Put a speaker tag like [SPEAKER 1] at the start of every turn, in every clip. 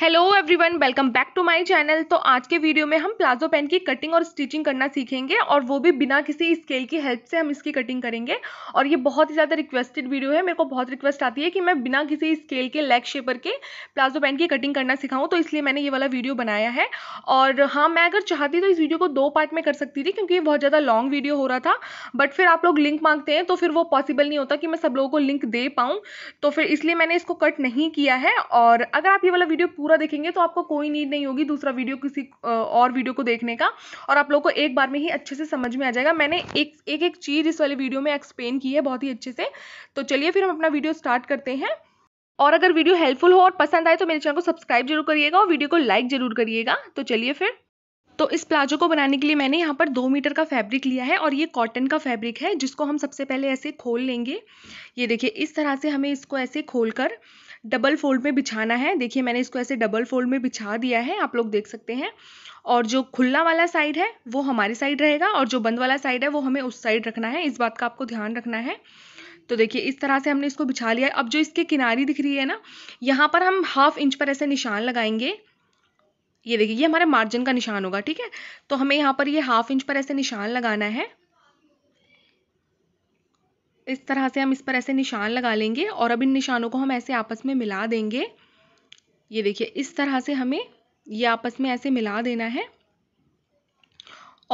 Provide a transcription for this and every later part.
[SPEAKER 1] hello everyone welcome back to my channel तो आज के वीडियो में हम प्लाजो पैंट की कटिंग और स्टिचिंग करना सीखेंगे और वो भी बिना किसी स्केल की हेल्प से हम इसकी कटिंग करेंगे और ये बहुत ही ज़्यादा रिक्वेस्टेड वीडियो है मेरे को बहुत रिक्वेस्ट आती है कि मैं बिना किसी स्केल के लेग शेपर के प्लाजो पैंट की कटिंग करना सिखाऊँ तो इसलिए मैंने ये वाला वीडियो बनाया है और हाँ मैं अगर चाहती तो इस वीडियो को दो पार्ट में कर सकती थी क्योंकि ये बहुत ज़्यादा लॉन्ग वीडियो हो रहा था बट फिर आप लोग लिंक मांगते हैं तो फिर वो पॉसिबल नहीं होता कि मैं सब लोगों को लिंक दे पाऊँ तो फिर इसलिए मैंने इसको कट नहीं किया है और अगर आप ये वाला वीडियो पूरा देखेंगे तो आपको कोई नीड नहीं होगी दूसरा वीडियो किसी और वीडियो को देखने का और आप लोग को एक बार में ही अच्छे से समझ में आ जाएगा मैंने एक एक, एक चीज़ इस वाले वीडियो में एक्सप्लेन की है बहुत ही अच्छे से तो चलिए फिर हम अपना वीडियो स्टार्ट करते हैं और अगर वीडियो हेल्पफुल हो और पसंद आए तो मेरे चैनल को सब्सक्राइब जरूर करिएगा और वीडियो को लाइक जरूर करिएगा तो चलिए फिर तो इस प्लाजो को बनाने के लिए मैंने यहाँ पर दो मीटर का फैब्रिक लिया है और ये कॉटन का फैब्रिक है जिसको हम सबसे पहले ऐसे खोल लेंगे ये देखिए इस तरह से हमें इसको ऐसे खोलकर डबल फोल्ड में बिछाना है देखिए मैंने इसको ऐसे डबल फोल्ड में बिछा दिया है आप लोग देख सकते हैं और जो खुला वाला साइड है वो हमारी साइड रहेगा और जो बंद वाला साइड है वो हमें उस साइड रखना है इस बात का आपको ध्यान रखना है तो देखिए इस तरह से हमने इसको बिछा लिया अब जो इसके किनारी दिख रही है ना यहाँ पर हम हाफ इंच पर ऐसे निशान लगाएंगे ये देखिए ये हमारा मार्जिन का निशान होगा ठीक है तो हमें यहाँ पर ये हाफ इंच पर ऐसे निशान लगाना है इस तरह से हम इस पर ऐसे निशान लगा लेंगे और अब इन निशानों को हम ऐसे आपस में मिला देंगे ये देखिए इस तरह से हमें ये आपस में ऐसे मिला देना है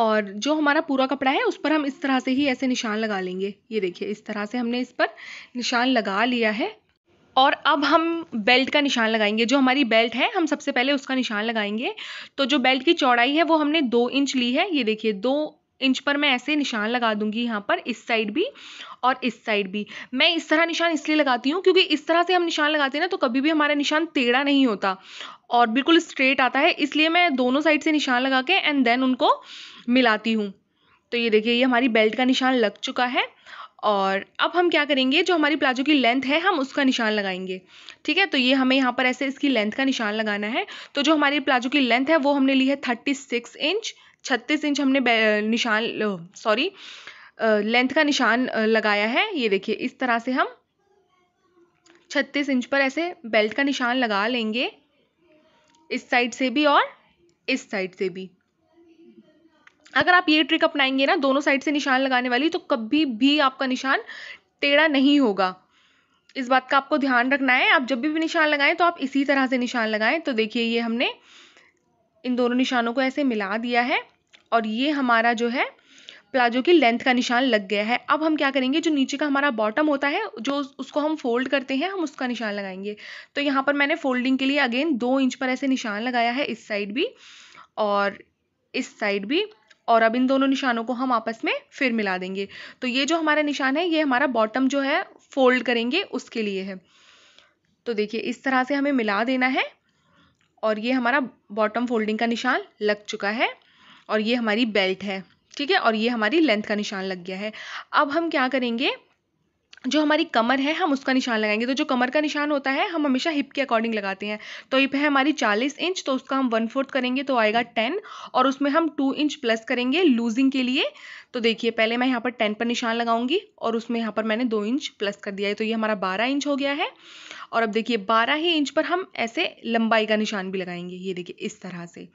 [SPEAKER 1] और जो हमारा पूरा कपड़ा है उस पर हम इस तरह से ही ऐसे निशान लगा लेंगे ये देखिए इस तरह से हमने इस पर निशान लगा लिया है और अब हम बेल्ट का निशान लगाएंगे जो हमारी बेल्ट है हम सबसे पहले उसका निशान लगाएंगे तो जो बेल्ट की चौड़ाई है वो हमने दो इंच ली है ये देखिए दो इंच पर मैं ऐसे निशान लगा दूंगी यहाँ पर इस साइड भी और इस साइड भी मैं इस तरह निशान इसलिए लगाती हूँ क्योंकि इस तरह से हम निशान लगाते हैं ना तो कभी भी हमारा निशान टेढ़ा नहीं होता और बिल्कुल स्ट्रेट आता है इसलिए मैं दोनों साइड से निशान लगा के एंड देन उनको मिलाती हूँ तो ये देखिए ये हमारी बेल्ट का निशान लग चुका है और अब हम क्या करेंगे जो हमारी प्लाजो की लेंथ है हम उसका निशान लगाएंगे ठीक है तो ये हमें यहाँ पर ऐसे इसकी लेंथ का निशान लगाना है तो जो हमारी प्लाजो की लेंथ है वो हमने ली है थर्टी सिक्स इंच छत्तीस इंच हमने निशान सॉरी लेंथ का निशान लगाया है ये देखिए इस तरह से हम छत्तीस इंच पर ऐसे बेल्ट का निशान लगा लेंगे इस साइड से भी और इस साइड से भी अगर आप ये ट्रिक अपनाएंगे ना दोनों साइड से निशान लगाने वाली तो कभी भी आपका निशान टेढ़ा नहीं होगा इस बात का आपको ध्यान रखना है आप जब भी भी निशान लगाएं तो आप इसी तरह से निशान लगाएं तो देखिए ये हमने इन दोनों निशानों को ऐसे मिला दिया है और ये हमारा जो है प्लाजो की लेंथ का निशान लग गया है अब हम क्या करेंगे जो नीचे का हमारा बॉटम होता है जो उसको हम फोल्ड करते हैं हम उसका निशान लगाएंगे तो यहाँ पर मैंने फोल्डिंग के लिए अगेन दो इंच पर ऐसे निशान लगाया है इस साइड भी और इस साइड भी और अब इन दोनों निशानों को हम आपस में फिर मिला देंगे तो ये जो हमारा निशान है ये हमारा बॉटम जो है फोल्ड करेंगे उसके लिए है तो देखिए इस तरह से हमें मिला देना है और ये हमारा बॉटम फोल्डिंग का निशान लग चुका है और ये हमारी बेल्ट है ठीक है और ये हमारी लेंथ का निशान लग गया है अब हम क्या करेंगे जो हमारी कमर है हम उसका निशान लगाएंगे तो जो कमर का निशान होता है हम हमेशा हिप के अकॉर्डिंग लगाते हैं तो हिप है हमारी 40 इंच तो उसका हम वन फोर्थ करेंगे तो आएगा 10 और उसमें हम 2 इंच प्लस करेंगे लूजिंग के लिए तो देखिए पहले मैं यहाँ पर 10 पर निशान लगाऊंगी और उसमें यहाँ पर मैंने 2 इंच प्लस कर दिया है तो ये हमारा 12 इंच हो गया है और अब देखिए बारह ही इंच पर हम ऐसे लंबाई का निशान भी लगाएंगे ये देखिए इस तरह से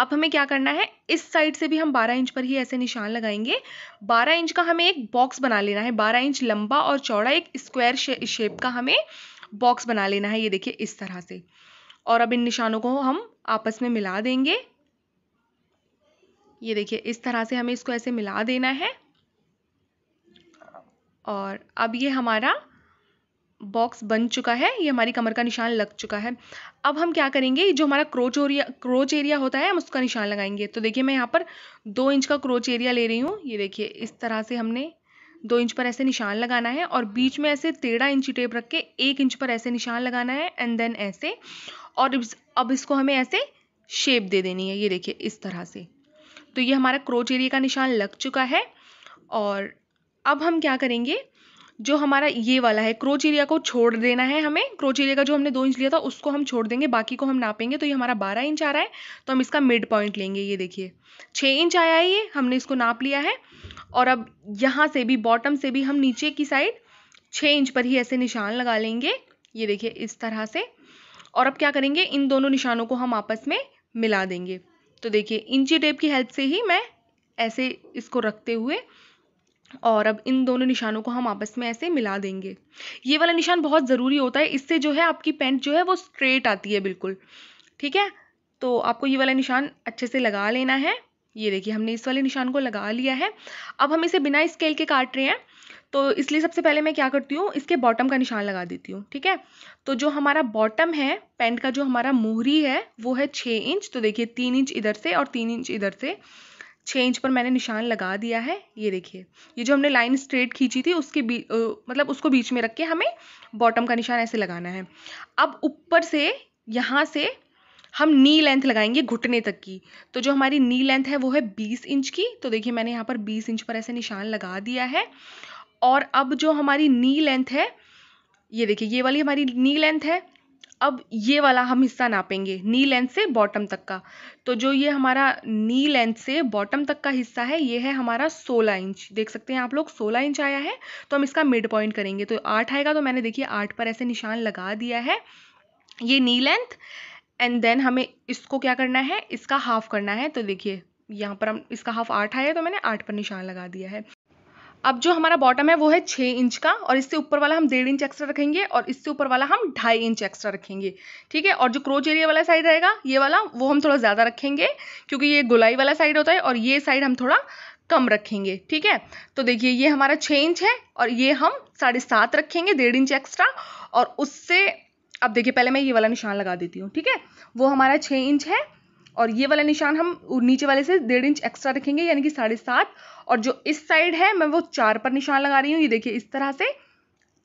[SPEAKER 1] अब हमें क्या करना है इस साइड से भी हम बारह इंच पर ही ऐसे निशान लगाएंगे बारह इंच का हमें एक बॉक्स बना लेना है 12 इंच लंबा और चौड़ा एक स्क्वायर शे, शेप का हमें बॉक्स बना लेना है ये देखिए इस तरह से और अब इन निशानों को हम आपस में मिला देंगे ये देखिए इस तरह से हमें इसको ऐसे मिला देना है और अब ये हमारा बॉक्स बन चुका है ये हमारी कमर का निशान लग चुका है अब हम क्या करेंगे जो हमारा क्रोच एरिया क्रोच एरिया होता है हम उसका निशान लगाएंगे तो देखिए मैं यहाँ पर दो इंच का क्रोच एरिया ले रही हूँ ये देखिए इस तरह से हमने दो इंच पर ऐसे निशान लगाना है और बीच में ऐसे तेरह इंची टेप रख के एक इंच पर ऐसे निशान लगाना है एंड देन ऐसे और अब इसको हमें ऐसे शेप दे देनी है ये देखिए इस तरह से तो ये हमारा क्रोच एरिया का निशान लग चुका है और अब हम क्या करेंगे जो हमारा ये वाला है क्रोच एरिया को छोड़ देना है हमें क्रोच एरिया का जो हमने दो इंच लिया था उसको हम छोड़ देंगे बाकी को हम नापेंगे तो ये हमारा बारह इंच आ रहा है तो हम इसका मिड पॉइंट लेंगे ये देखिए छः इंच आया है ये हमने इसको नाप लिया है और अब यहाँ से भी बॉटम से भी हम नीचे की साइड छः इंच पर ही ऐसे निशान लगा लेंगे ये देखिए इस तरह से और अब क्या करेंगे इन दोनों निशानों को हम आपस में मिला देंगे तो देखिए इंची टेप की हेल्प से ही मैं ऐसे इसको रखते हुए और अब इन दोनों निशानों को हम आपस में ऐसे मिला देंगे ये वाला निशान बहुत ज़रूरी होता है इससे जो है आपकी पेंट जो है वो स्ट्रेट आती है बिल्कुल ठीक है तो आपको ये वाला निशान अच्छे से लगा लेना है ये देखिए हमने इस वाले निशान को लगा लिया है अब हम इसे बिना स्केल के काट रहे हैं तो इसलिए सबसे पहले मैं क्या करती हूँ इसके बॉटम का निशान लगा देती हूँ ठीक है तो जो हमारा बॉटम है पेंट का जो हमारा मोहरी है वो है छः इंच तो देखिए तीन इंच इधर से और तीन इंच इधर से छः इंच पर मैंने निशान लगा दिया है ये देखिए ये जो हमने लाइन स्ट्रेट खींची थी उसके बी मतलब उसको बीच में रख के हमें बॉटम का निशान ऐसे लगाना है अब ऊपर से यहाँ से हम नी लेंथ लगाएंगे घुटने तक की तो जो हमारी नी लेंथ है वो है बीस इंच की तो देखिए मैंने यहाँ पर बीस इंच पर ऐसे निशान लगा दिया है और अब जो हमारी नी लेंथ है ये देखिए ये वाली हमारी नी लेंथ है अब ये वाला हम हिस्सा नापेंगे नी लेंथ से बॉटम तक का तो जो ये हमारा नी लेंथ से बॉटम तक का हिस्सा है ये है हमारा 16 इंच देख सकते हैं आप लोग 16 इंच आया है तो हम इसका मिड पॉइंट करेंगे तो आठ आएगा तो मैंने देखिए आठ पर ऐसे निशान लगा दिया है ये नी लेंथ एंड देन हमें इसको क्या करना है इसका हाफ करना है तो देखिए यहाँ पर हम इसका हाफ आठ आया तो मैंने आठ पर निशान लगा दिया है अब जो हमारा बॉटम है वो है छः इंच का और इससे ऊपर वाला हम डेढ़ इंच एक्स्ट्रा रखेंगे और इससे ऊपर वाला हम ढाई इंच एक्स्ट्रा रखेंगे ठीक है और जो क्रोच एरिया वाला साइड रहेगा ये वाला वो हम थोड़ा ज़्यादा रखेंगे क्योंकि ये गुलाई वाला साइड होता है और ये साइड हम थोड़ा कम रखेंगे ठीक है तो देखिए ये हमारा छः इंच है और ये हम साढ़े सात रखेंगे डेढ़ इंच एक्स्ट्रा और उससे अब देखिए पहले मैं ये वाला निशान लगा देती हूँ ठीक है वो हमारा छः इंच है और ये वाला निशान हम नीचे वाले से डेढ़ इंच एक्स्ट्रा रखेंगे यानी कि साढ़े सात और जो इस साइड है मैं वो चार पर निशान लगा रही हूँ ये देखिए इस तरह से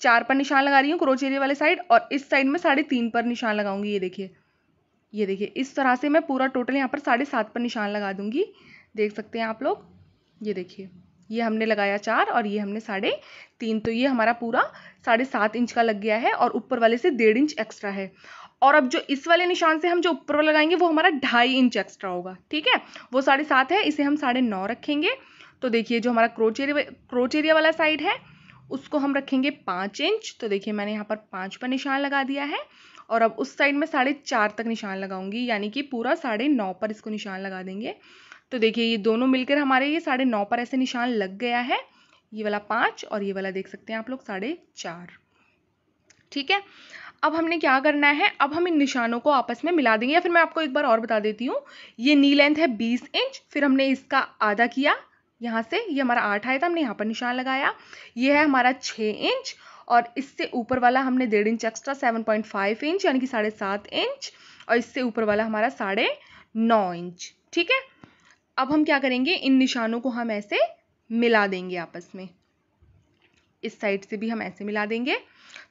[SPEAKER 1] चार पर निशान लगा रही हूँ क्रोच एरिया वाले साइड और इस साइड में साढ़े तीन पर निशान लगाऊंगी ये देखिए ये देखिए इस तरह से मैं पूरा टोटल यहाँ पर साढ़े सात पर निशान लगा दूंगी देख सकते हैं आप लोग ये देखिए ये हमने लगाया चार और ये हमने साढ़े तीन तो ये हमारा पूरा साढ़े सात इंच का लग गया है और ऊपर वाले से डेढ़ इंच एक्स्ट्रा है और अब जो इस वाले निशान से हम जो ऊपर वाला लगाएंगे वो हमारा ढाई इंच एक्स्ट्रा होगा ठीक है वो साढ़े सात है इसे हम साढ़े नौ रखेंगे तो देखिए जो हमारा क्रोचेरिया क्रोचेरिया वाला साइड है उसको हम रखेंगे पाँच इंच तो देखिए मैंने यहाँ पर पाँच पर निशान लगा दिया है और अब उस साइड में साढ़े चार तक निशान लगाऊंगी यानी कि पूरा साढ़े नौ पर इसको निशान लगा देंगे तो देखिए ये दोनों मिलकर हमारे ये साढ़े नौ पर ऐसे निशान लग गया है ये वाला पाँच और ये वाला देख सकते हैं आप लोग साढ़े चार ठीक है अब हमने क्या करना है अब हम इन निशानों को आपस में मिला देंगे या फिर मैं आपको एक बार और बता देती हूँ ये नी लेंथ है बीस इंच फिर हमने इसका आधा किया यहाँ से ये हमारा आठ आया था हमने यहाँ पर निशान लगाया ये है हमारा छः इंच और इससे ऊपर वाला हमने डेढ़ inch extra seven point five inch यानी कि साढ़े सात इंच और इससे ऊपर वाला हमारा साढ़े नौ इंच ठीक है अब हम क्या करेंगे इन निशानों को हम ऐसे मिला देंगे आपस में इस साइड से भी हम ऐसे मिला देंगे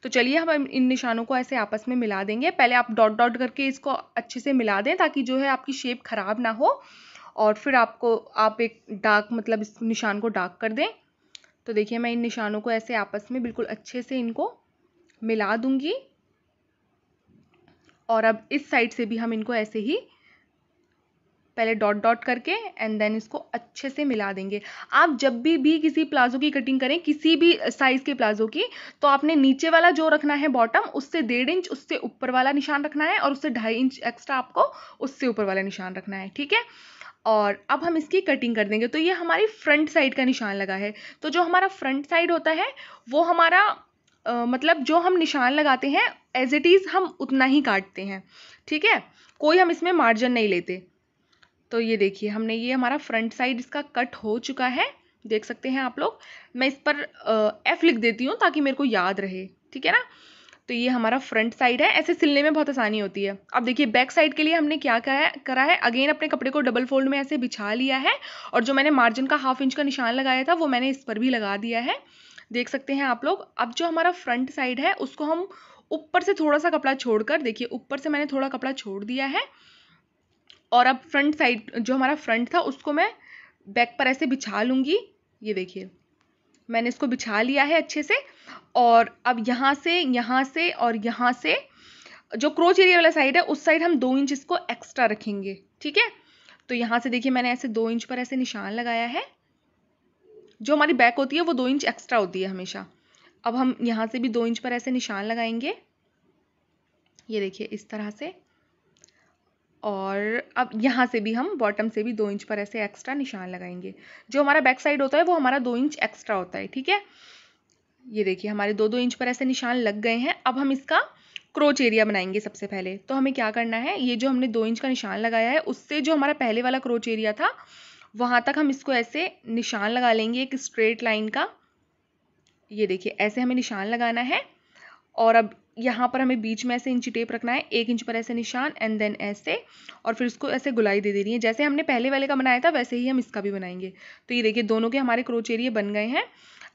[SPEAKER 1] तो चलिए हम इन निशानों को ऐसे आपस में मिला देंगे पहले आप डॉट डॉट करके इसको अच्छे से मिला दें ताकि जो है आपकी शेप ख़राब ना हो और फिर आपको आप एक डार्क मतलब इस निशान को डार्क कर दें तो देखिए मैं इन निशानों को ऐसे आपस में बिल्कुल अच्छे से इनको मिला दूंगी और अब इस साइड से भी हम इनको ऐसे ही पहले डॉट डॉट करके एंड देन इसको अच्छे से मिला देंगे आप जब भी भी किसी प्लाजो की कटिंग करें किसी भी साइज़ के प्लाजो की तो आपने नीचे वाला जो रखना है बॉटम उससे डेढ़ इंच उससे ऊपर वाला निशान रखना है और उससे ढाई इंच एक्स्ट्रा आपको उससे ऊपर वाला निशान रखना है ठीक है और अब हम इसकी कटिंग कर देंगे तो ये हमारी फ्रंट साइड का निशान लगा है तो जो हमारा फ्रंट साइड होता है वो हमारा आ, मतलब जो हम निशान लगाते हैं एज इट इज़ हम उतना ही काटते हैं ठीक है कोई हम इसमें मार्जिन नहीं लेते तो ये देखिए हमने ये हमारा फ्रंट साइड इसका कट हो चुका है देख सकते हैं आप लोग मैं इस पर एफ़ लिख देती हूँ ताकि मेरे को याद रहे ठीक है ना तो ये हमारा फ्रंट साइड है ऐसे सिलने में बहुत आसानी होती है अब देखिए बैक साइड के लिए हमने क्या करा है करा है अगेन अपने कपड़े को डबल फोल्ड में ऐसे बिछा लिया है और जो मैंने मार्जिन का हाफ इंच का निशान लगाया था वो मैंने इस पर भी लगा दिया है देख सकते हैं आप लोग अब जो हमारा फ्रंट साइड है उसको हम ऊपर से थोड़ा सा कपड़ा छोड़कर देखिए ऊपर से मैंने थोड़ा कपड़ा छोड़ दिया है और अब फ्रंट साइड जो हमारा फ्रंट था उसको मैं बैक पर ऐसे बिछा लूँगी ये देखिए मैंने इसको बिछा लिया है अच्छे से और अब यहाँ से यहाँ से और यहाँ से जो क्रोच एरिया वाला साइड है उस साइड हम दो इंच इसको एक्स्ट्रा रखेंगे ठीक है तो यहाँ से देखिए मैंने ऐसे दो इंच पर ऐसे निशान लगाया है जो हमारी बैक होती है वो दो इंच एक्स्ट्रा होती है हमेशा अब हम यहाँ से भी दो इंच पर ऐसे निशान लगाएंगे ये देखिए इस तरह से और अब यहाँ से भी हम बॉटम से भी दो इंच पर ऐसे एक्स्ट्रा निशान लगाएंगे जो हमारा बैक साइड होता है वो हमारा दो इंच एक्स्ट्रा होता है ठीक है ये देखिए हमारे दो दो इंच पर ऐसे निशान लग गए हैं अब हम इसका क्रोच एरिया बनाएंगे सबसे पहले तो हमें क्या करना है ये जो हमने दो इंच का निशान लगाया है उससे जो हमारा पहले वाला क्रोच एरिया था वहाँ तक हम इसको ऐसे निशान लगा लेंगे एक स्ट्रेट लाइन का ये देखिए ऐसे हमें निशान लगाना है और अब यहाँ पर हमें बीच में ऐसे इंची टेप रखना है एक इंच पर ऐसे निशान एंड देन ऐसे और फिर उसको ऐसे गुलाई दे देनी है जैसे हमने पहले वाले का बनाया था वैसे ही हम इसका भी बनाएंगे तो ये देखिए दोनों के हमारे क्रोच एरिए बन गए हैं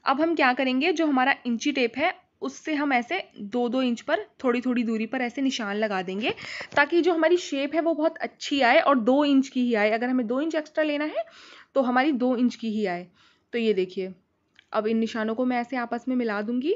[SPEAKER 1] अब हम क्या करेंगे जो हमारा इंची टेप है उससे हम ऐसे दो दो इंच पर थोड़ी थोड़ी दूरी पर ऐसे निशान लगा देंगे ताकि जो हमारी शेप है वो बहुत अच्छी आए और दो इंच की ही आए अगर हमें दो इंच एक्स्ट्रा लेना है तो हमारी दो इंच की ही आए तो ये देखिए अब इन निशानों को मैं ऐसे आपस में मिला दूंगी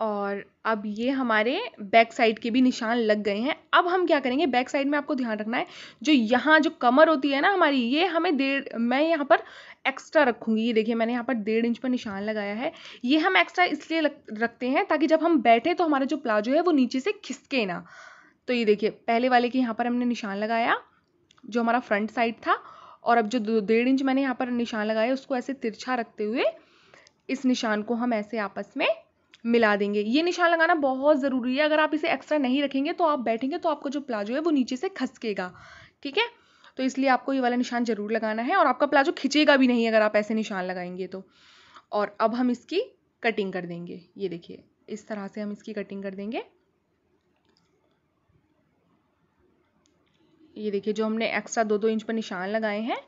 [SPEAKER 1] और अब ये हमारे बैक साइड के भी निशान लग गए हैं अब हम क्या करेंगे बैक साइड में आपको ध्यान रखना है जो यहाँ जो कमर होती है ना हमारी ये हमें डेढ़ मैं यहाँ पर एक्स्ट्रा रखूँगी ये देखिए मैंने यहाँ पर डेढ़ इंच पर निशान लगाया है ये हम एक्स्ट्रा इसलिए रखते हैं ताकि जब हम बैठे तो हमारा जो प्लाजो है वो नीचे से खिसके ना तो ये देखिए पहले वाले के यहाँ पर हमने निशान लगाया जो हमारा फ्रंट साइड था और अब जो डेढ़ इंच मैंने यहाँ पर निशान लगाया उसको ऐसे तिरछा रखते हुए इस निशान को हम ऐसे आपस में मिला देंगे ये निशान लगाना बहुत ज़रूरी है अगर आप इसे एक्स्ट्रा नहीं रखेंगे तो आप बैठेंगे तो आपका जो प्लाजो है वो नीचे से खसकेगा ठीक है तो इसलिए आपको ये वाला निशान ज़रूर लगाना है और आपका प्लाजो खिंचेगा भी नहीं अगर आप ऐसे निशान लगाएंगे तो और अब हम इसकी कटिंग कर देंगे ये देखिए इस तरह से हम इसकी कटिंग कर देंगे ये देखिए जो हमने एक्स्ट्रा दो दो इंच पर निशान लगाए हैं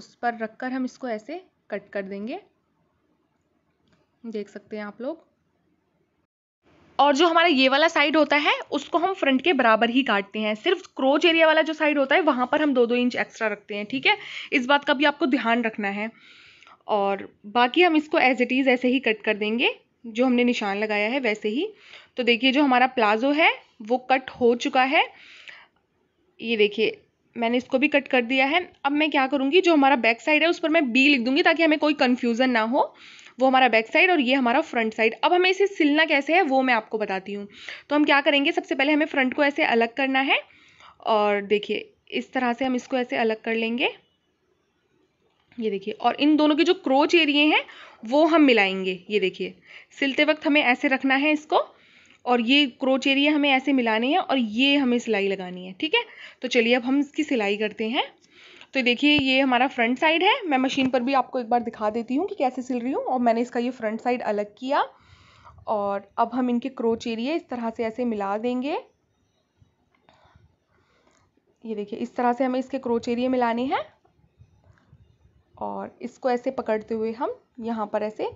[SPEAKER 1] उस पर रख कर हम इसको ऐसे कट कर देंगे देख सकते हैं आप लोग और जो हमारा ये वाला साइड होता है उसको हम फ्रंट के बराबर ही काटते हैं सिर्फ क्रोच एरिया वाला जो साइड होता है वहाँ पर हम दो दो इंच एक्स्ट्रा रखते हैं ठीक है इस बात का भी आपको ध्यान रखना है और बाकी हम इसको एज इट इज़ ऐसे ही कट कर देंगे जो हमने निशान लगाया है वैसे ही तो देखिए जो हमारा प्लाजो है वो कट हो चुका है ये देखिए मैंने इसको भी कट कर दिया है अब मैं क्या करूँगी जो हमारा बैक साइड है उस पर मैं बी लिख दूँगी ताकि हमें कोई कन्फ्यूज़न ना हो वो हमारा बैक साइड और ये हमारा फ्रंट साइड अब हमें इसे सिलना कैसे है वो मैं आपको बताती हूँ तो हम क्या करेंगे सबसे पहले हमें फ्रंट को ऐसे अलग करना है और देखिए इस तरह से हम इसको ऐसे अलग कर लेंगे ये देखिए और इन दोनों के जो क्रोच एरिए हैं वो हम मिलाएंगे ये देखिए सिलते वक्त हमें ऐसे रखना है इसको और ये क्रोच एरिया हमें ऐसे मिलाने हैं और ये हमें सिलाई लगानी है ठीक है तो चलिए अब हम इसकी सिलाई करते हैं तो देखिए ये हमारा फ्रंट साइड है मैं मशीन पर भी आपको एक बार दिखा देती हूँ कि कैसे सिल रही हूँ और मैंने इसका ये फ्रंट साइड अलग किया और अब हम इनके क्रोच एरिए इस तरह से ऐसे मिला देंगे ये देखिए इस तरह से हमें इसके क्रोच एरिए मिलाने हैं और इसको ऐसे पकड़ते हुए हम यहाँ पर ऐसे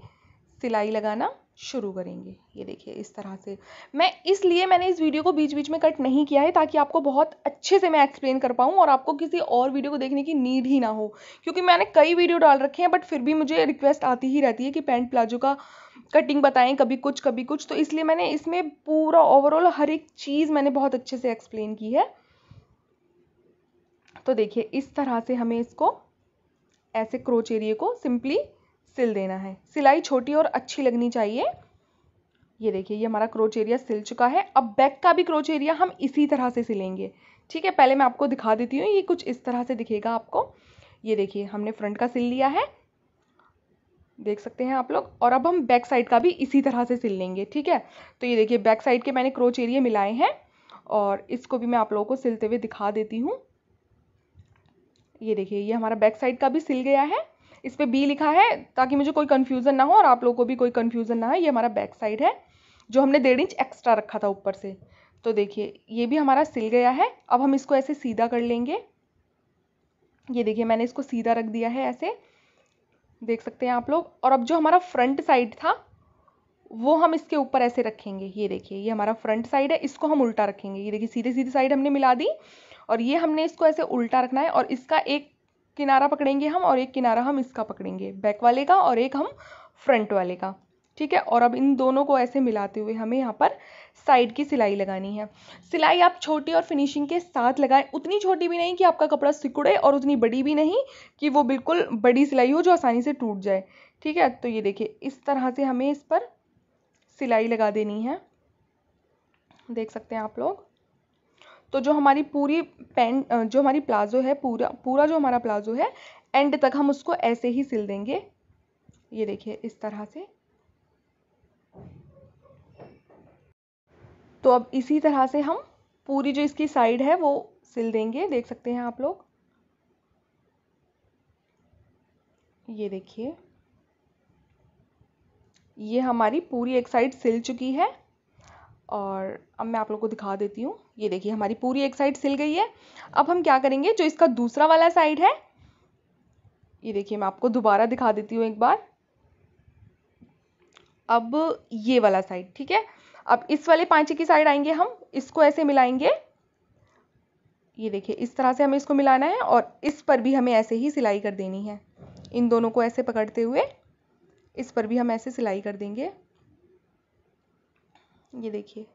[SPEAKER 1] सिलाई लगाना शुरू करेंगे ये देखिए इस तरह से मैं इसलिए मैंने इस वीडियो को बीच बीच में कट नहीं किया है ताकि आपको बहुत अच्छे से मैं एक्सप्लेन कर पाऊँ और आपको किसी और वीडियो को देखने की नीड ही ना हो क्योंकि मैंने कई वीडियो डाल रखे हैं बट फिर भी मुझे रिक्वेस्ट आती ही रहती है कि पैंट प्लाजो का कटिंग बताएं कभी कुछ कभी कुछ तो इसलिए मैंने इसमें पूरा ओवरऑल हर एक चीज़ मैंने बहुत अच्छे से एक्सप्लेन की है तो देखिए इस तरह से हमें इसको ऐसे क्रोच एरिए को सिंपली सिल देना है सिलाई छोटी और अच्छी लगनी चाहिए ये देखिए ये हमारा क्रोच एरिया सिल चुका है अब बैक का भी क्रोच एरिया हम इसी तरह से सिलेंगे ठीक है पहले मैं आपको दिखा देती हूँ ये कुछ इस तरह से दिखेगा आपको ये देखिए हमने फ्रंट का सिल लिया है देख सकते हैं आप लोग और अब हम बैक साइड का भी इसी तरह से सिल लेंगे ठीक है तो ये देखिए बैक साइड के मैंने क्रोच एरिया मिलाए हैं और इसको भी मैं आप लोगों को सिलते हुए दिखा देती हूँ ये देखिए ये हमारा बैक साइड का भी सिल गया है इस पर बी लिखा है ताकि मुझे कोई कन्फ्यूज़न ना हो और आप लोगों को भी कोई कन्फ्यूज़न ना हो ये हमारा बैक साइड है जो हमने डेढ़ इंच एक्स्ट्रा रखा था ऊपर से तो देखिए ये भी हमारा सिल गया है अब हम इसको ऐसे सीधा कर लेंगे ये देखिए मैंने इसको सीधा रख दिया है ऐसे देख सकते हैं आप लोग और अब जो हमारा फ्रंट साइड था वो हम इसके ऊपर ऐसे रखेंगे ये देखिए ये हमारा फ्रंट साइड है इसको हम उल्टा रखेंगे ये देखिए सीधे सीधे साइड हमने मिला दी और ये हमने इसको ऐसे उल्टा रखना है और इसका एक किनारा पकड़ेंगे हम और एक किनारा हम इसका पकड़ेंगे बैक वाले का और एक हम फ्रंट वाले का ठीक है और अब इन दोनों को ऐसे मिलाते हुए हमें यहाँ पर साइड की सिलाई लगानी है सिलाई आप छोटी और फिनिशिंग के साथ लगाएं उतनी छोटी भी नहीं कि आपका कपड़ा सिकुड़े और उतनी बड़ी भी नहीं कि वो बिल्कुल बड़ी सिलाई हो जो आसानी से टूट जाए ठीक है तो ये देखिए इस तरह से हमें इस पर सिलाई लगा देनी है देख सकते हैं आप लोग तो जो हमारी पूरी पैंट जो हमारी प्लाज़ो है पूरा पूरा जो हमारा प्लाज़ो है एंड तक हम उसको ऐसे ही सिल देंगे ये देखिए इस तरह से तो अब इसी तरह से हम पूरी जो इसकी साइड है वो सिल देंगे देख सकते हैं आप लोग ये देखिए ये हमारी पूरी एक साइड सिल चुकी है और अब मैं आप लोग को दिखा देती हूँ ये देखिए हमारी पूरी एक साइड सिल गई है अब हम क्या करेंगे जो इसका दूसरा वाला साइड है ये देखिए मैं आपको दोबारा दिखा देती हूँ एक बार अब ये वाला साइड ठीक है अब इस वाले पांचे की साइड आएंगे हम इसको ऐसे मिलाएंगे ये देखिए इस तरह से हमें इसको मिलाना है और इस पर भी हमें ऐसे ही सिलाई कर देनी है इन दोनों को ऐसे पकड़ते हुए इस पर भी हम ऐसे सिलाई कर देंगे ये देखिए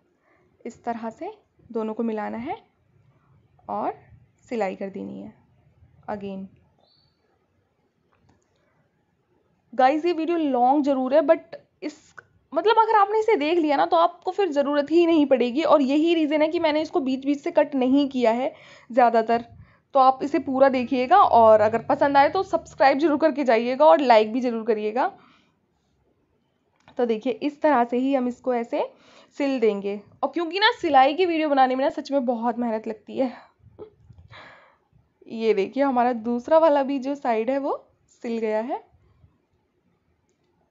[SPEAKER 1] इस तरह से दोनों को मिलाना है और सिलाई कर देनी है अगेन गाइस ये वीडियो लॉन्ग ज़रूर है बट इस मतलब अगर आपने इसे देख लिया ना तो आपको फिर ज़रूरत ही नहीं पड़ेगी और यही रीज़न है कि मैंने इसको बीच बीच से कट नहीं किया है ज़्यादातर तो आप इसे पूरा देखिएगा और अगर पसंद आए तो सब्सक्राइब जरूर करके जाइएगा और लाइक भी ज़रूर करिएगा तो देखिए इस तरह से ही हम इसको ऐसे सिल देंगे और क्योंकि ना सिलाई की वीडियो बनाने में ना सच में बहुत मेहनत लगती है ये देखिए हमारा दूसरा वाला भी जो साइड है वो सिल गया है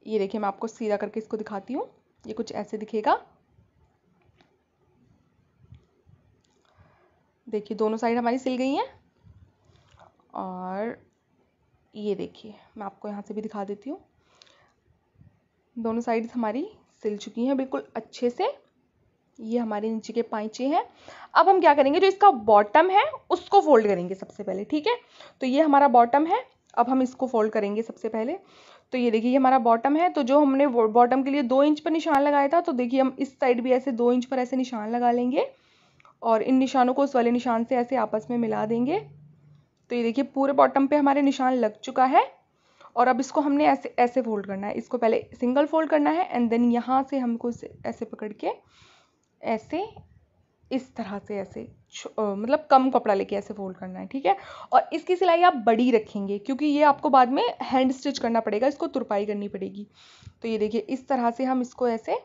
[SPEAKER 1] ये देखिए मैं आपको सीधा करके इसको दिखाती हूँ ये कुछ ऐसे दिखेगा देखिए दोनों साइड हमारी सिल गई हैं और ये देखिए मैं आपको यहाँ से भी दिखा देती हूँ दोनों साइड्स हमारी सिल चुकी हैं बिल्कुल अच्छे से ये हमारे नीचे के पाइचे हैं अब हम क्या करेंगे जो इसका बॉटम है उसको फोल्ड करेंगे सबसे पहले ठीक है तो ये हमारा बॉटम है अब हम इसको फोल्ड करेंगे सबसे पहले तो ये देखिए ये हमारा बॉटम है तो जो हमने बॉटम के लिए दो इंच पर निशान लगाया था तो देखिए हम इस साइड भी ऐसे दो इंच पर ऐसे निशान लगा लेंगे और इन निशानों को उस वाले निशान से ऐसे आपस में मिला देंगे तो ये देखिए पूरे बॉटम पे हमारे निशान लग चुका है और अब इसको हमने ऐसे ऐसे फोल्ड करना है इसको पहले सिंगल फोल्ड करना है एंड देन यहाँ से हमको ऐसे पकड़ के ऐसे इस तरह से ऐसे मतलब कम कपड़ा लेके ऐसे फोल्ड करना है ठीक है और इसकी सिलाई आप बड़ी रखेंगे क्योंकि ये आपको बाद में हैंड स्टिच करना पड़ेगा इसको तुरपाई करनी पड़ेगी तो ये देखिए इस तरह से हम इसको ऐसे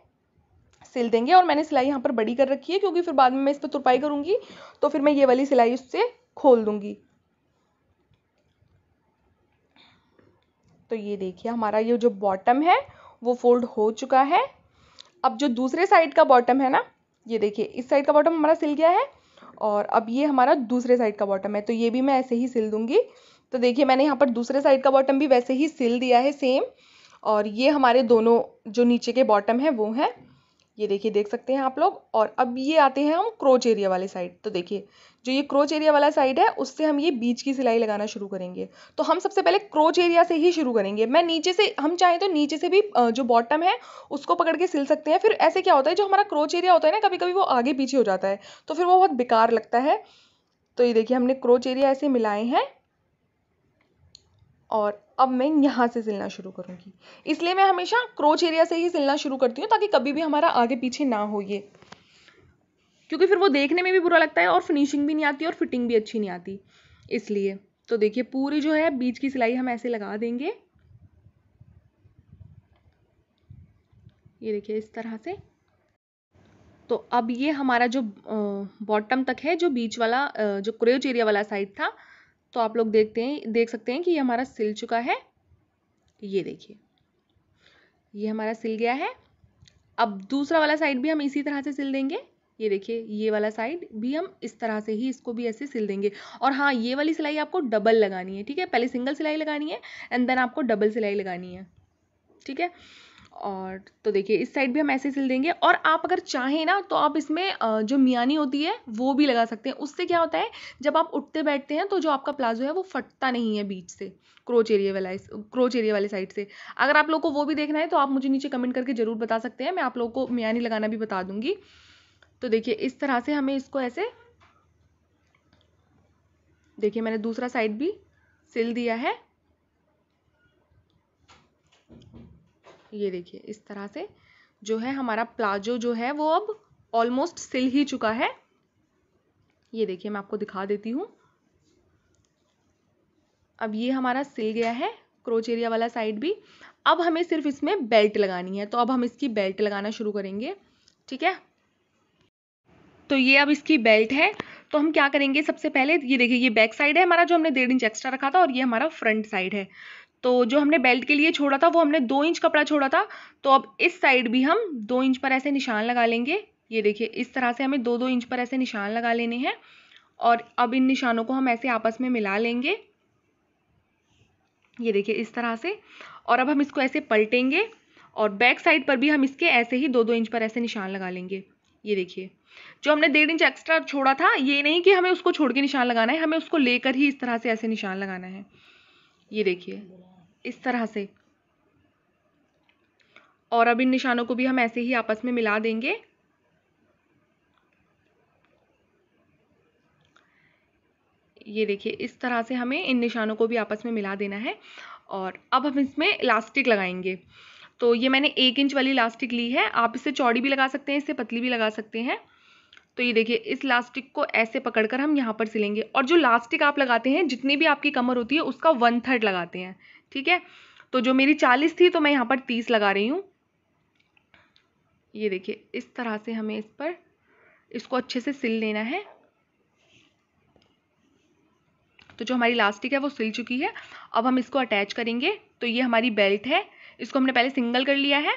[SPEAKER 1] सिल देंगे और मैंने सिलाई यहाँ पर बड़ी कर रखी है क्योंकि फिर बाद में मैं इस पर तुरपाई करूँगी तो फिर मैं ये वाली सिलाई उससे खोल दूँगी तो ये देखिए हमारा ये जो बॉटम है वो फोल्ड हो चुका है अब जो दूसरे साइड का बॉटम है ना ये देखिए इस साइड का बॉटम हमारा सिल गया है और अब ये हमारा दूसरे साइड का बॉटम है तो ये भी मैं ऐसे ही सिल दूंगी तो देखिए मैंने यहाँ पर दूसरे साइड का बॉटम भी वैसे ही सिल दिया है सेम और ये हमारे दोनों जो नीचे के बॉटम है वो हैं ये देखिए देख सकते हैं आप लोग और अब ये आते हैं हम क्रोच एरिया वाले साइड तो देखिए जो ये क्रोच एरिया वाला साइड है उससे हम ये बीच की सिलाई लगाना शुरू करेंगे तो हम सबसे पहले क्रोच एरिया से ही शुरू करेंगे मैं नीचे से हम चाहें तो नीचे से भी जो बॉटम है उसको पकड़ के सिल सकते हैं फिर ऐसे क्या होता है जो हमारा क्रोच एरिया होता है ना कभी कभी वो आगे पीछे हो जाता है तो फिर वो बहुत बेकार लगता है तो ये देखिए हमने क्रोच एरिया ऐसे मिलाए हैं और अब मैं यहाँ से सिलना शुरू करूँगी इसलिए मैं हमेशा क्रोच एरिया से ही सिलना शुरू करती हूँ ताकि कभी भी हमारा आगे पीछे ना हो ये क्योंकि फिर वो देखने में भी बुरा लगता है और फिनिशिंग भी नहीं आती और फिटिंग भी अच्छी नहीं आती इसलिए तो देखिए पूरी जो है बीच की सिलाई हम ऐसे लगा देंगे ये देखिए इस तरह से तो अब ये हमारा जो बॉटम तक है जो बीच वाला जो क्रेच एरिया वाला साइड था तो आप लोग देखते हैं देख सकते हैं कि ये हमारा सिल चुका है ये देखिए ये हमारा सिल गया है अब दूसरा वाला साइड भी हम इसी तरह से सिल देंगे ये देखिए ये वाला साइड भी हम इस तरह से ही इसको भी ऐसे सिल देंगे और हाँ ये वाली सिलाई आपको डबल लगानी है ठीक है पहले सिंगल सिलाई लगानी है एंड देन आपको डबल सिलाई लगानी है ठीक है और तो देखिए इस साइड भी हम ऐसे सिल देंगे और आप अगर चाहें ना तो आप इसमें जो मियानी होती है वो भी लगा सकते हैं उससे क्या होता है जब आप उठते बैठते हैं तो जो आपका प्लाजो है वो फटता नहीं है बीच से क्रोच एरिया वाला क्रोच एरिया वाले साइड से अगर आप लोग को वो भी देखना है तो आप मुझे नीचे कमेंट करके ज़रूर बता सकते हैं मैं आप लोग को मियानी लगाना भी बता दूँगी तो देखिए इस तरह से हमें इसको ऐसे देखिए मैंने दूसरा साइड भी सिल दिया है ये देखिए इस तरह से जो है हमारा प्लाजो जो है वो अब ऑलमोस्ट सिल ही चुका है ये देखिए मैं आपको दिखा देती हूँ अब ये हमारा सिल गया है क्रोच एरिया वाला साइड भी अब हमें सिर्फ इसमें बेल्ट लगानी है तो अब हम इसकी बेल्ट लगाना शुरू करेंगे ठीक है तो ये अब इसकी बेल्ट है तो हम क्या करेंगे सबसे पहले ये देखिए ये बैक साइड है हमारा जो हमने डेढ़ इंच एक्स्ट्रा रखा था और ये हमारा फ्रंट साइड है तो जो हमने बेल्ट के लिए छोड़ा था वो हमने दो इंच कपड़ा छोड़ा था तो अब इस साइड भी हम दो इंच पर ऐसे निशान लगा लेंगे ये देखिए इस तरह से हमें दो दो इंच पर ऐसे निशान लगा लेने हैं और अब इन निशानों को हम ऐसे आपस में मिला लेंगे ये देखिए इस तरह से और अब हम इसको ऐसे पलटेंगे और बैक साइड पर भी हम इसके ऐसे ही दो दो इंच पर ऐसे निशान लगा लेंगे ये देखिए जो हमने डेढ़ इंच एक्स्ट्रा छोड़ा था ये नहीं कि हमें उसको छोड़ के निशान लगाना है हमें उसको लेकर ही इस तरह से ऐसे निशान लगाना है ये देखिए इस तरह से और अब इन निशानों को भी हम ऐसे ही आपस में मिला देंगे ये देखिए इस तरह से हमें इन निशानों को भी आपस में मिला देना है और अब हम इसमें इलास्टिक लगाएंगे तो ये मैंने एक इंच वाली इलास्टिक ली है आप इससे चौड़ी भी लगा सकते हैं इससे पतली भी लगा सकते हैं तो ये देखिए इस लास्टिक को ऐसे पकड़कर हम यहाँ पर सिलेंगे और जो लास्टिक आप लगाते हैं जितनी भी आपकी कमर होती है उसका वन थर्ड लगाते हैं ठीक है तो जो मेरी चालीस थी तो मैं यहाँ पर तीस लगा रही हूँ ये देखिए इस तरह से हमें इस पर इसको अच्छे से सिल लेना है तो जो हमारी लास्टिक है वो सिल चुकी है अब हम इसको अटैच करेंगे तो ये हमारी बेल्ट है इसको हमने पहले सिंगल कर लिया है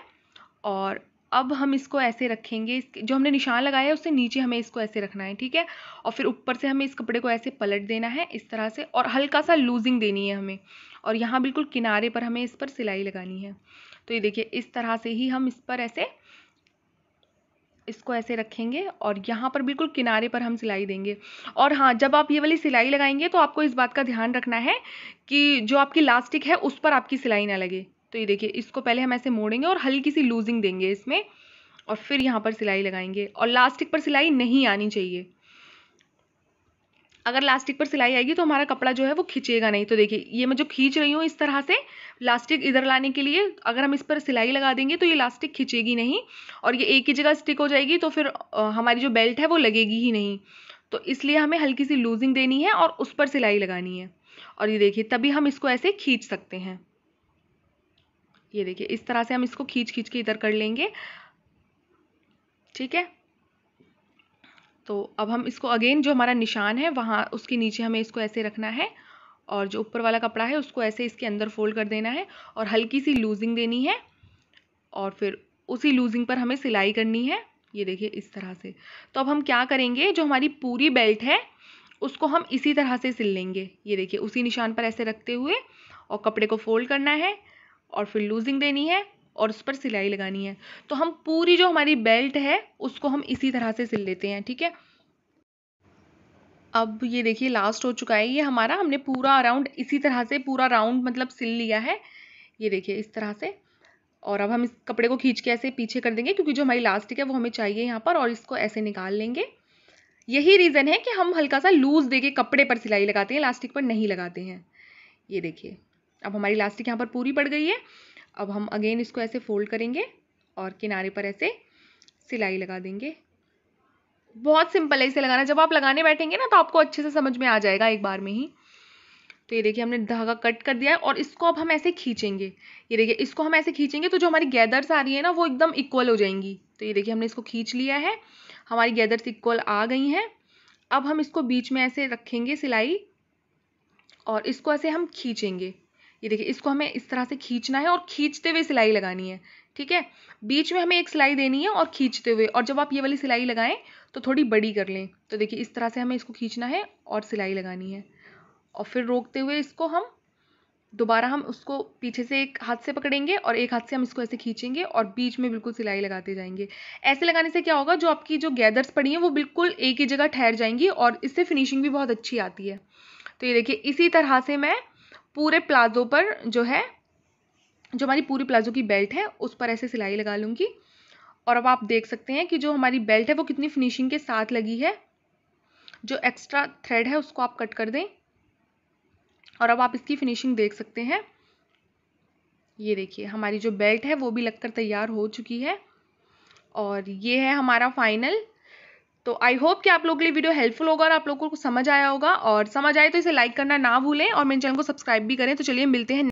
[SPEAKER 1] और अब हम इसको ऐसे रखेंगे जो हमने निशान लगाया है उससे नीचे हमें इसको ऐसे रखना है ठीक है और फिर ऊपर से हमें इस कपड़े को ऐसे पलट देना है इस तरह से और हल्का सा लूजिंग देनी है हमें और यहाँ बिल्कुल किनारे पर हमें इस पर सिलाई लगानी है तो ये देखिए इस तरह से ही हम इस पर ऐसे इसको ऐसे रखेंगे और यहाँ पर बिल्कुल किनारे पर हम सिलाई देंगे और हाँ जब आप ये वाली सिलाई लगाएंगे तो आपको इस बात का ध्यान रखना है कि जो आपकी लास्टिक है उस पर आपकी सिलाई ना लगे तो ये देखिए इसको पहले हम ऐसे मोड़ेंगे और हल्की सी लूजिंग देंगे इसमें और फिर यहाँ पर सिलाई लगाएंगे और लास्टिक पर सिलाई नहीं आनी चाहिए अगर लास्टिक पर सिलाई आएगी तो हमारा कपड़ा जो है वो खींचेगा नहीं तो देखिए ये मैं जो खींच रही हूँ इस तरह से लास्टिक इधर लाने के लिए अगर हम इस पर सिलाई लगा देंगे तो ये लास्टिक खींचेगी नहीं और ये एक ही जगह स्टिक हो जाएगी तो फिर हमारी जो बेल्ट है वो लगेगी ही नहीं तो इसलिए हमें हल्की सी लूजिंग देनी है और उस पर सिलाई लगानी है और ये देखिए तभी हम इसको ऐसे खींच सकते हैं ये देखिए इस तरह से हम इसको खींच खींच के इधर कर लेंगे ठीक है तो अब हम इसको अगेन जो हमारा निशान है वहाँ उसके नीचे हमें इसको ऐसे रखना है और जो ऊपर वाला कपड़ा है उसको ऐसे इसके अंदर फोल्ड कर देना है और हल्की सी लूजिंग देनी है और फिर उसी लूजिंग पर हमें सिलाई करनी है ये देखिए इस तरह से तो अब हम क्या करेंगे जो हमारी पूरी बेल्ट है उसको हम इसी तरह से सिल लेंगे ये देखिए उसी निशान पर ऐसे रखते हुए और कपड़े को फोल्ड करना है और फिर लूजिंग देनी है और उस पर सिलाई लगानी है तो हम पूरी जो हमारी बेल्ट है उसको हम इसी तरह से सिल लेते हैं ठीक है अब ये देखिए लास्ट हो चुका है ये हमारा हमने पूरा अराउंड इसी तरह से पूरा राउंड मतलब सिल लिया है ये देखिए इस तरह से और अब हम इस कपड़े को खींच के ऐसे पीछे कर देंगे क्योंकि जो हमारी लास्टिक है वो हमें चाहिए यहाँ पर और इसको ऐसे निकाल लेंगे यही रीज़न है कि हम हल्का सा लूज़ दे के कपड़े पर सिलाई लगाते हैं लास्टिक पर नहीं लगाते हैं ये देखिए अब हमारी इलास्टिक यहाँ पर पूरी पड़ गई है अब हम अगेन इसको ऐसे फोल्ड करेंगे और किनारे पर ऐसे सिलाई लगा देंगे बहुत सिंपल है इसे लगाना जब आप लगाने बैठेंगे ना तो आपको अच्छे से समझ में आ जाएगा एक बार में ही तो ये देखिए हमने धागा कट कर दिया है और इसको अब हम ऐसे खींचेंगे ये देखिए इसको हम ऐसे खींचेंगे तो जो हमारी गैदर्स आ रही है ना वो एकदम इक्वल हो जाएंगी तो ये देखिए हमने इसको खींच लिया है हमारी गैदर्स इक्वल आ गई हैं अब हम इसको बीच में ऐसे रखेंगे सिलाई और इसको ऐसे हम खींचेंगे ये देखिए इसको हमें इस तरह से खींचना है और खींचते हुए सिलाई लगानी है ठीक है बीच में हमें एक सिलाई देनी है और खींचते हुए और जब आप ये वाली सिलाई लगाएं तो थोड़ी बड़ी कर लें तो देखिए इस तरह से हमें इसको खींचना है और सिलाई लगानी है और फिर रोकते हुए इसको हम दोबारा हम उसको पीछे से एक हाथ से पकड़ेंगे और एक हाथ से हम इसको ऐसे खींचेंगे और बीच में बिल्कुल सिलाई लगाते जाएंगे ऐसे लगाने से क्या होगा जो आपकी जो गैदर्स पड़ी हैं वो बिल्कुल एक ही जगह ठहर जाएंगी और इससे फिनिशिंग भी बहुत अच्छी आती है तो ये देखिए इसी तरह से मैं पूरे प्लाज़ो पर जो है जो हमारी पूरी प्लाज़ो की बेल्ट है उस पर ऐसे सिलाई लगा लूँगी और अब आप देख सकते हैं कि जो हमारी बेल्ट है वो कितनी फिनिशिंग के साथ लगी है जो एक्स्ट्रा थ्रेड है उसको आप कट कर दें और अब आप इसकी फिनिशिंग देख सकते हैं ये देखिए हमारी जो बेल्ट है वो भी लगकर तैयार हो चुकी है और ये है हमारा फाइनल तो आई होप कि आप लोगों के लिए वीडियो हेल्पफुल होगा और आप लोगों को समझ आया होगा और समझ आए तो इसे लाइक करना ना भूलें और मेरे चैनल को सब्सक्राइब भी करें तो चलिए मिलते हैं